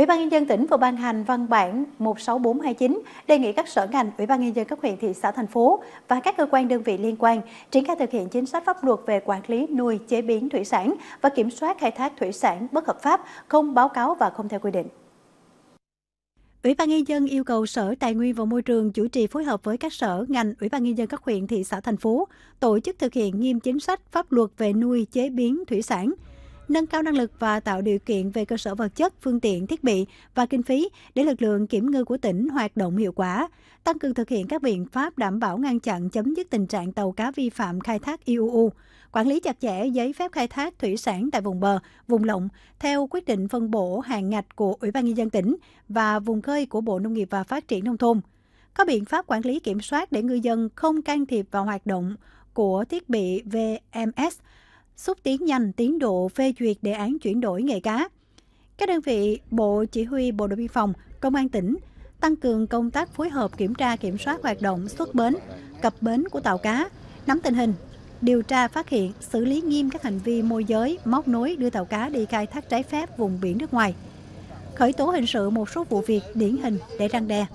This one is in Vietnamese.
Ủy ban Nhân dân tỉnh vừa ban hành văn bản 16429 đề nghị các sở ngành, Ủy ban Nhân dân các huyện, thị xã, thành phố và các cơ quan đơn vị liên quan triển khai thực hiện chính sách pháp luật về quản lý nuôi, chế biến thủy sản và kiểm soát khai thác thủy sản bất hợp pháp, không báo cáo và không theo quy định. Ủy ban nhân dân yêu cầu Sở Tài nguyên và Môi trường chủ trì phối hợp với các sở, ngành, Ủy ban nhân dân các huyện, thị xã, thành phố tổ chức thực hiện nghiêm chính sách pháp luật về nuôi, chế biến thủy sản, nâng cao năng lực và tạo điều kiện về cơ sở vật chất, phương tiện, thiết bị và kinh phí để lực lượng kiểm ngư của tỉnh hoạt động hiệu quả, tăng cường thực hiện các biện pháp đảm bảo ngăn chặn chấm dứt tình trạng tàu cá vi phạm khai thác IUU, quản lý chặt chẽ giấy phép khai thác thủy sản tại vùng bờ, vùng lộng theo quyết định phân bổ hàng ngạch của Ủy ban nhân dân tỉnh và vùng khơi của Bộ Nông nghiệp và Phát triển nông thôn. Có biện pháp quản lý kiểm soát để ngư dân không can thiệp vào hoạt động của thiết bị VMS xúc tiến nhanh tiến độ phê duyệt đề án chuyển đổi nghề cá. Các đơn vị Bộ Chỉ huy Bộ đội Biên phòng, Công an tỉnh tăng cường công tác phối hợp kiểm tra kiểm soát hoạt động xuất bến, cập bến của tàu cá, nắm tình hình, điều tra phát hiện, xử lý nghiêm các hành vi môi giới, móc nối đưa tàu cá đi khai thác trái phép vùng biển nước ngoài. Khởi tố hình sự một số vụ việc điển hình để răng đe.